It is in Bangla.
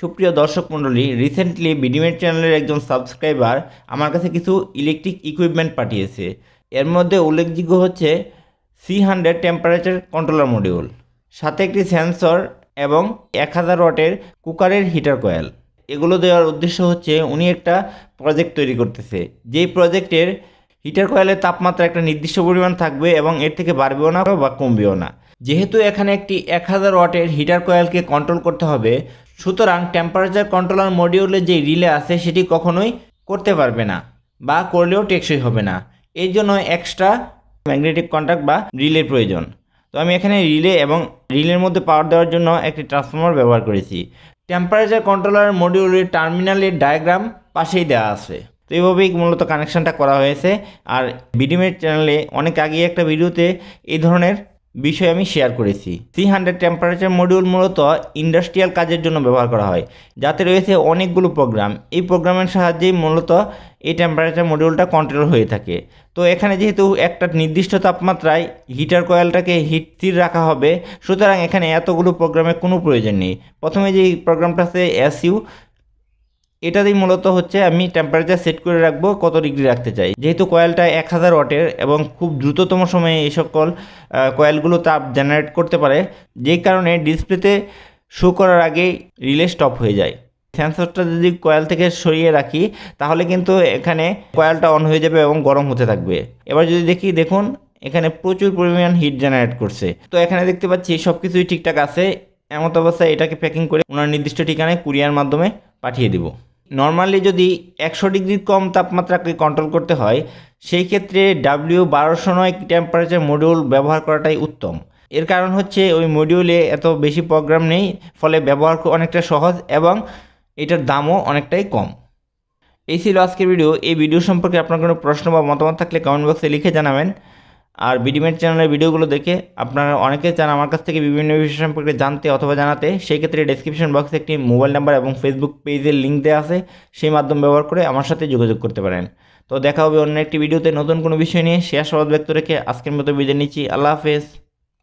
সুপ্রিয় দর্শক মণ্ডলী রিসেন্টলি বিডিমেট চ্যানেলের একজন সাবস্ক্রাইবার আমার কাছে কিছু ইলেকট্রিক ইকুইপমেন্ট পাঠিয়েছে এর মধ্যে উল্লেখযোগ্য হচ্ছে C hundred temperature controller module সাথে একটি সেন্সর এবং এক হাজার ওয়াটের কুকারের হিটার কয়েল এগুলো দেওয়ার উদ্দেশ্য হচ্ছে উনি একটা প্রজেক্ট তৈরি করতেছে যেই প্রজেক্টের হিটার কয়েলের তাপমাত্রা একটা নির্দিষ্ট পরিমাণ থাকবে এবং এর থেকে বাড়বেও না বা কমবেও না যেহেতু এখানে একটি এক হাজার ওয়াটের হিটার কয়েলকে কন্ট্রোল করতে হবে সুতরাং টেম্পারেচার কন্ট্রোলার মডিউলে যে রিলে আছে সেটি কখনোই করতে পারবে না বা করলেও টেকসই হবে না এই জন্য এক্সট্রা ম্যাগনেটিক কন্ট্যাক্ট বা রিলের প্রয়োজন তো আমি এখানে রিলে এবং রিলের মধ্যে পাওয়ার দেওয়ার জন্য একটি ট্রান্সফর্মার ব্যবহার করেছি টেম্পারেচার কন্ট্রোলার মডিউলের টার্মিনালের ডায়াগ্রাম পাশেই দেওয়া আছে তো এইভাবেই মূলত কানেকশানটা করা হয়েছে আর বিডিমের চ্যানেলে অনেক আগে একটা ভিডিওতে এই ধরনের বিষয় আমি শেয়ার করেছি থ্রি হান্ড্রেড টেম্পারেচার মডিউল মূলত ইন্ডাস্ট্রিয়াল কাজের জন্য ব্যবহার করা হয় যাতে রয়েছে অনেকগুলো প্রোগ্রাম এই প্রোগ্রামের সাহায্যেই মূলত এই টেম্পারেচার মডিউলটা কন্ট্রোল হয়ে থাকে তো এখানে যেহেতু একটা নির্দিষ্ট তাপমাত্রায় হিটার কয়েলটাকে হিট স্থির রাখা হবে সুতরাং এখানে এতগুলো প্রোগ্রামের কোনো প্রয়োজন নেই প্রথমে যে প্রোগ্রামটা আছে এসইউ এটাতেই মূলত হচ্ছে আমি টেম্পারেচার সেট করে রাখবো কত ডিগ্রি রাখতে চাই যেহেতু কয়েলটা এক হাজার ওয়াটের এবং খুব দ্রুততম সময়ে এই সকল কয়েলগুলো তাপ জেনারেট করতে পারে যেই কারণে ডিসপ্লেতে শো করার আগেই রিলে স্টপ হয়ে যায় সেন্সরটা যদি কয়েল থেকে সরিয়ে রাখি তাহলে কিন্তু এখানে কয়েলটা অন হয়ে যাবে এবং গরম হতে থাকবে এবার যদি দেখি দেখুন এখানে প্রচুর পরিমাণ হিট জেনারেট করছে তো এখানে দেখতে পাচ্ছি সব কিছুই ঠিকঠাক আছে এমত অবস্থায় এটাকে প্যাকিং করে ওনার নির্দিষ্ট ঠিকানায় কুরিয়ার মাধ্যমে পাঠিয়ে দেবো নর্মালি যদি একশো ডিগ্রির কম তাপমাত্রাকে কন্ট্রোল করতে হয় সেই ক্ষেত্রে ডাব্লিউ বারোশো নয় টেম্পারেচার মডিউল ব্যবহার করাটাই উত্তম এর কারণ হচ্ছে ওই মডিউলে এত বেশি প্রোগ্রাম নেই ফলে ব্যবহার অনেকটা সহজ এবং এটার দামও অনেকটাই কম এই ছিল আজকের ভিডিও এই ভিডিও সম্পর্কে আপনার কোনো প্রশ্ন বা মতামত থাকলে কমেন্ট বক্সে লিখে জানাবেন আর বিডিমেট চ্যানেলের ভিডিওগুলো দেখে আপনারা অনেকে চান আমার কাছ থেকে বিভিন্ন বিষয় সম্পর্কে জানতে অথবা জানাতে সেই ক্ষেত্রে ডিসক্রিপশন বক্সে একটি মোবাইল নাম্বার এবং ফেসবুক পেজের লিঙ্ক দেওয়া আছে সেই মাধ্যম ব্যবহার করে আমার সাথে যোগাযোগ করতে পারেন তো দেখা হবে অন্য একটি ভিডিওতে নতুন কোনো বিষয় নিয়ে শেয়ার সবাদ ব্যক্ত রেখে আজকের মতো বিদায় নিচ্ছি আল্লাহ হাফেজ